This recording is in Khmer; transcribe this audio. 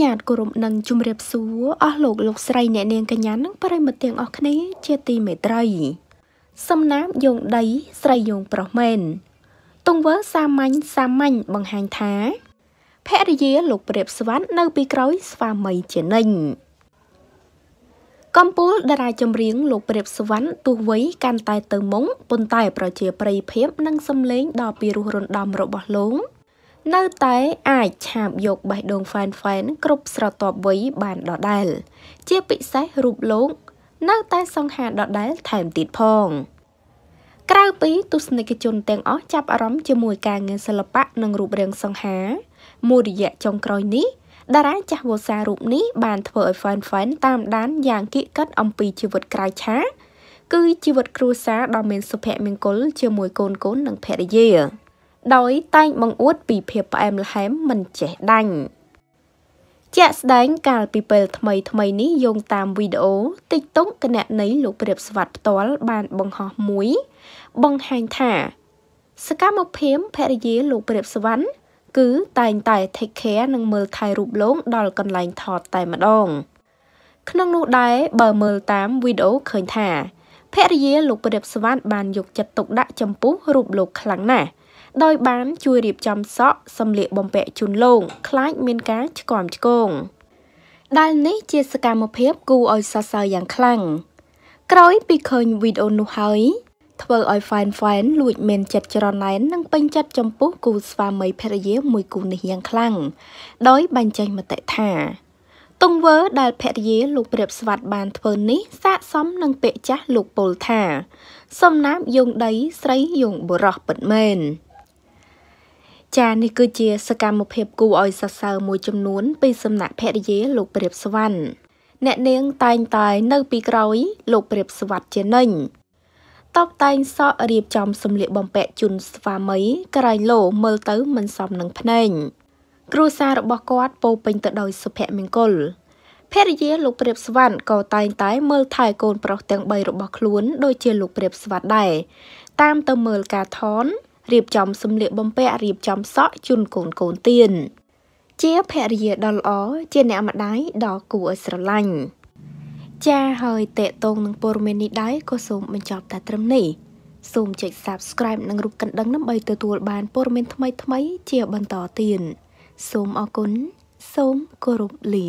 ញ្ញត្តិគោរពនឹងជំរាបសួរអស់លោកលោកស្រីអ្នកនាងកញ្ញានិងប្រិមត្តទាំងអស់គ្នា ជាទីមេត្រី សំណាមយោងដីស្រីយោងប្រុសមែនទង្វើសាមញ្ញសាមញ្ញបង្ហាញថាភរិយាលោកព្រាបស្វ័ននៅពីក្រោយស្វាមីជានិញកំពូលតារាចម្រៀងលោកព្រាបស្វ័នទោះវ័យកាន់តែទៅមុខប៉ុន្តែ ប្រជាប្រិយភាពនិងសម្លេងដ៏ពីរោះរណ្ដំរបស់លោកនៅតែអាចឆាបយកបេះដូងហ្វែនហ្វែនគ្រប់ស្រទាប់វ័យបានដដែលជាពិសេសរូបលោក នៅតែសង្ហាដដែលថែមទៀតផងក្រៅពី ទស្សនិកជនទាំងអស់ចាប់អារម្មណ៍ជាមួយការងារសិល្បៈនិងរូបរាងសង្ហាមួយរយៈចុងក្រោយនេះ តារាចាស់វោសារូបនេះបានធ្វើឲ្យ fan fan តាមដានយ៉ាងគៀកកិតអំពីជីវិតក្រៅឆាកគឺជីវិតគ្រួសារដ៏មានសុភមង្គលជាមួយកូនកូននិងភរិយាដោយតែងបង្អួតពីភាពផ្អែមល្ហែមមិនចេះដាញ់ជាក់ស្ដែងកាលពីពេលថ្មីថ្មីនេះយោងតាមវីដេអូ TikTok គណនីលោកព្រាបស្វាត់ផ្ទាល់បានបង្ហោះមួយបង្ហាញថាសកម្មភាពភរិយាលោកព្រាបស្វណ្ណគឺតែងតែ take care និងមើលថែរូបលោកដល់កន្លែងថតតែម្ដង ក្នុងនោះដែរបើមើលតាមវីដេអូឃើញថាភរិយាលោកព្រាបស្វណ្ណបានយកចិត្តទុកដាក់ចំពោះរូបលោកខ្លាំងណាស់ដោយបានជួយរៀបចំសក់សម្លៀកបំពាក់ជូនលោកខ្លាចមានការឆ្គាំឆ្គងដែលនេះជាសកម្មភាពគួរឲ្យសរសើរយ៉ាងខ្លាំងក្រោយពីឃើញវីដេអូនោះហើយធ្វើឲ្យ Fan Fan លួចមានចិត្តច្រណែននិងពេញចិត្តចំពោះគូស្វាមីភរិយាមួយគូនេះយ៉ាងខ្លាំងដោយបញ្ចេញមតិថាទង្វើដែលភរិយាលោកព្រាបស្វាត់បានធ្វើនេះស័កសមនឹងពាក្យចាស់លោកពលថា សំណាបយងដីស្រីយងបុរោះពិតមែន។ចានេះគឺជាសកម្មភាពគួរឲ្យសរសើរមួយចំនួន ពីសំណាក់ភរិយាលោកព្រាបស្វណ្ណអ្នកនាងតែងតែ នៅពីក្រោយលោកព្រាបស្វត្តជានិញតបតែងសក់រៀបចំសម្លៀកបំពាក់ជូនស្វាមី ក្រៃលោមើលទៅមិនសមនឹងភ្នែកគ្រួសាររបស់គាត់ពោពេញទៅដោយសុភមង្គលភរិយាលោកព្រាបស្វណ្ណក៏តែងតែមើលថែកូនប្រុសទាំង3របស់ខ្លួន ដូចជាលោកព្រាបស្វណ្ណដែរតាមទៅមើលការថនរៀបចំសម្លៀកបំពាក់រៀបចំសក់ជូនកូនកូនទៀនជាភរិយាដ៏ល្អជាអ្នកម្ដាយដ៏គួរឲ្យស្រឡាញ់ចាហើយតេតងនឹងព័ត៌មាននេះដែរក៏សូមបញ្ចប់តែត្រឹមនេះសូមចុច Subscribe និងរូបកណ្ដឹងដើម្បីទទួលបានព័ត៌មានថ្មីៗជាបន្តទៀតសូមអរគុណសូមគោរពលា